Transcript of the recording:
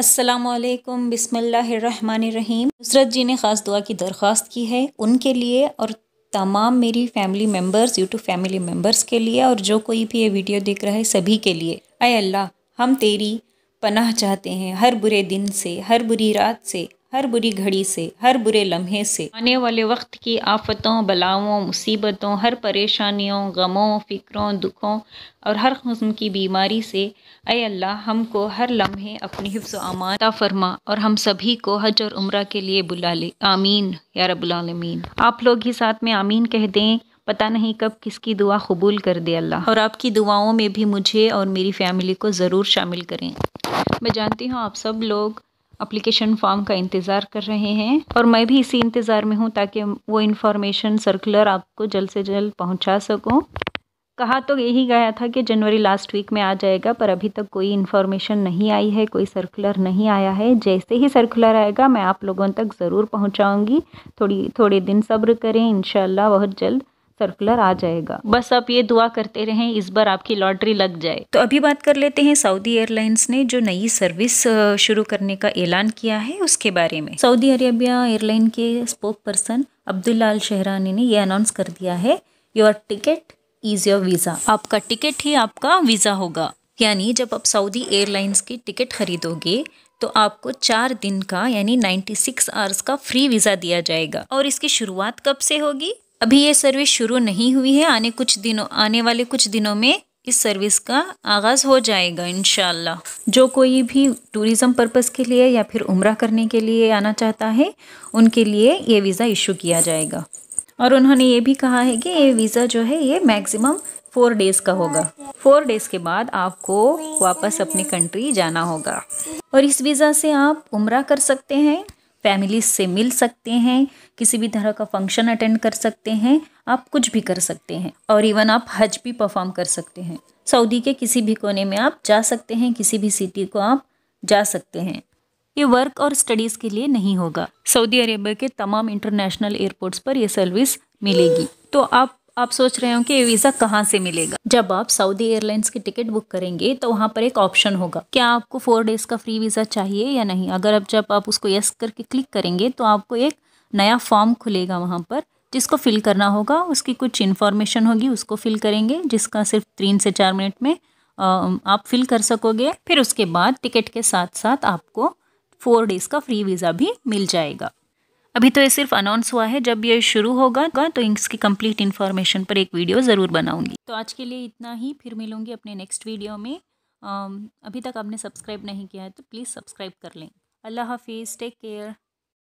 असलकम बिसमीम नुसरत जी ने ख़ास दुआ की दरख्वास्त की है उनके लिए और तमाम मेरी family members YouTube family members के लिए और जो कोई भी ये वीडियो देख रहा है सभी के लिए अय अल्लाह हम तेरी पनाह चाहते हैं हर बुरे दिन से हर बुरी रात से हर बुरी घड़ी से हर बुरे लम्हे से आने वाले वक्त की आफतों बलाओं मुसीबतों हर परेशानियों गमों फ़िक्रों दुखों और हर कस्म की बीमारी से अय अल्लाह हमको हर लम्हे अपनी हिफ्स अमानता फरमा और हम सभी को हज और उम्र के लिए बुला ले आमीन या रबालमीन आप लोग ही साथ में आमीन कह दें पता नहीं कब किसकी दुआ कबूल कर दे अल्लाह और आपकी दुआओं में भी मुझे और मेरी फ़ैमिली को ज़रूर शामिल करें मैं जानती हूँ आप सब लोग अप्लीकेशन फॉर्म का इंतज़ार कर रहे हैं और मैं भी इसी इंतज़ार में हूँ ताकि वो इन्फॉर्मेशन सर्कुलर आपको जल्द से जल्द पहुँचा सकूँ कहा तो यही गया था कि जनवरी लास्ट वीक में आ जाएगा पर अभी तक कोई इन्फॉर्मेशन नहीं आई है कोई सर्कुलर नहीं आया है जैसे ही सर्कुलर आएगा मैं आप लोगों तक ज़रूर पहुंचाऊंगी थोड़ी थोड़े दिन सब्र करें इन बहुत जल्द सर्कुलर आ जाएगा बस आप ये दुआ करते रहें इस बार आपकी लॉटरी लग जाए तो अभी बात कर लेते हैं सऊदी एयरलाइंस ने जो नई सर्विस शुरू करने का ऐलान किया है उसके बारे में सऊदी अरेबिया एयरलाइन के स्पोक पर्सन अब्दुल्लाल शहरानी ने यह अनाउंस कर दिया है your ticket is your visa आपका टिकट ही आपका वीज़ा होगा यानी जब आप सऊदी एयरलाइंस की टिकट खरीदोगे तो आपको चार दिन का यानी 96 सिक्स आवर्स का फ्री वीज़ा दिया जाएगा और इसकी शुरुआत कब से होगी अभी ये सर्विस शुरू नहीं हुई है आने कुछ दिनों आने वाले कुछ दिनों में इस सर्विस का आगाज़ हो जाएगा इन जो कोई भी टूरिज़म पर्पज़ के लिए या फिर उम्र करने के लिए आना चाहता है उनके लिए ये वीज़ा इशू किया जाएगा और उन्होंने ये भी कहा है कि ये वीज़ा जो है ये मैक्सिमम फोर डेज़ का होगा फोर डेज़ के बाद आपको वापस अपनी कंट्री जाना होगा और इस वीज़ा से आप उम्र कर सकते हैं फैमिली से मिल सकते हैं किसी भी तरह का फंक्शन अटेंड कर सकते हैं आप कुछ भी कर सकते हैं और इवन आप हज भी परफॉर्म कर सकते हैं सऊदी के किसी भी कोने में आप जा सकते हैं किसी भी सिटी को आप जा सकते हैं ये वर्क और स्टडीज़ के लिए नहीं होगा सऊदी अरेबिया के तमाम इंटरनेशनल एयरपोर्ट्स पर यह सर्विस मिलेगी तो आप आप सोच रहे हो कि वीज़ा कहाँ से मिलेगा जब आप सऊदी एयरलाइंस की टिकट बुक करेंगे तो वहाँ पर एक ऑप्शन होगा क्या आपको फोर डेज़ का फ्री वीज़ा चाहिए या नहीं अगर आप जब आप उसको यस करके क्लिक करेंगे तो आपको एक नया फॉर्म खुलेगा वहाँ पर जिसको फिल करना होगा उसकी कुछ इन्फॉर्मेशन होगी उसको फिल करेंगे जिसका सिर्फ तीन से चार मिनट में आप फिल कर सकोगे फिर उसके बाद टिकट के साथ साथ आपको फोर डेज़ का फ्री वीज़ा भी मिल जाएगा अभी तो ये सिर्फ अनाउंस हुआ है जब ये शुरू होगा तो इसकी कंप्लीट इन्फॉर्मेशन पर एक वीडियो ज़रूर बनाऊंगी तो आज के लिए इतना ही फिर मिलूंगी अपने नेक्स्ट वीडियो में अभी तक आपने सब्सक्राइब नहीं किया है तो प्लीज़ सब्सक्राइब कर लें अल्लाह हाफिज़ टेक केयर